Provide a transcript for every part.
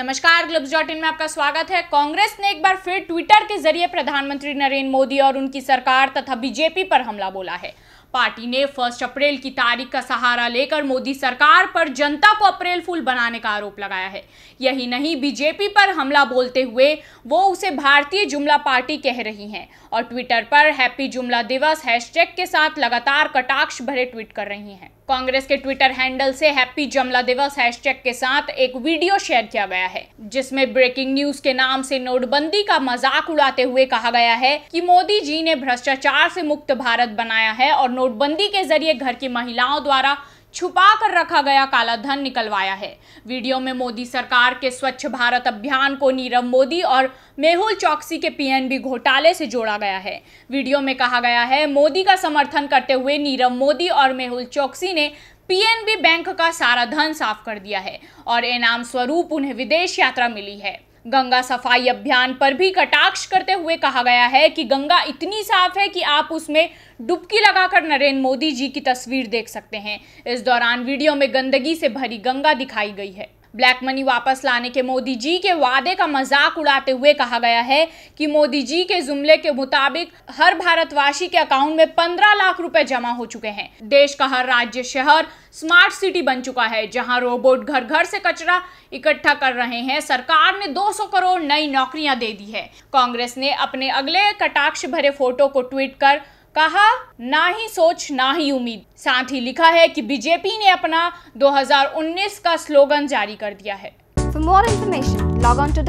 नमस्कार gloves dot in में आपका स्वागत है कांग्रेस ने एक बार फिर ट्विटर के जरिए प्रधानमंत्री नरेंद्र मोदी और उनकी सरकार तथा बीजेपी पर हमला बोला है पार्टी ने फर्स्ट अप्रैल की तारीख का सहारा लेकर मोदी सरकार पर जनता को अप्रैल फूल बनाने का आरोप लगाया है यही नहीं बीजेपी पर हमला बोलते हुए वो उसे भारतीय जुमला पार्टी कह रही हैं और ट्विटर पर हैप्पी जुमला दिवस हैशटैग के साथ लगातार कटाक्ष भरे ट्वीट कर रही हैं कांग्रेस के ट्विटर हैंडल से हैप्पी जमला दिवस हैशटैग के साथ एक वीडियो शेयर किया गया है जिसमें ब्रेकिंग न्यूज के नाम से नोटबंदी का मजाक उड़ाते हुए कहा गया है कि मोदी जी ने भ्रष्टाचार से मुक्त भारत बनाया है और नोटबंदी के जरिए घर की महिलाओं द्वारा छुपा कर रखा गया काला धन निकलवाया है वीडियो में मोदी सरकार के स्वच्छ भारत अभियान को नीरव मोदी और मेहुल चौकसी के पीएनबी घोटाले से जोड़ा गया है वीडियो में कहा गया है मोदी का समर्थन करते हुए नीरव मोदी और मेहुल चौकसी ने पीएनबी बैंक का सारा धन साफ कर दिया है और इनाम स्वरूप उन्हें विदेश यात्रा मिली है गंगा सफाई अभियान पर भी कटाक्ष करते हुए कहा गया है कि गंगा इतनी साफ है कि आप उसमें डुबकी लगाकर नरेंद्र मोदी जी की तस्वीर देख सकते हैं इस दौरान वीडियो में गंदगी से भरी गंगा दिखाई गई है ब्लैक मनी वापस लाने के मोदी जी के वादे का मजाक उड़ाते हुए कहा गया है कि मोदी जी के जुमले के मुताबिक हर भारतवासी के अकाउंट में 15 लाख रुपए जमा हो चुके हैं देश का हर राज्य शहर स्मार्ट सिटी बन चुका है जहां रोबोट घर घर से कचरा इकट्ठा कर रहे हैं सरकार ने 200 करोड़ नई नौकरियां दे दी है कांग्रेस ने अपने अगले कटाक्ष भरे फोटो को ट्वीट कर कहा ना ही सोच ना ही उम्मीद साथ ही लिखा है कि बीजेपी ने अपना 2019 का स्लोगन जारी कर दिया है for more information log on to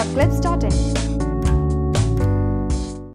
W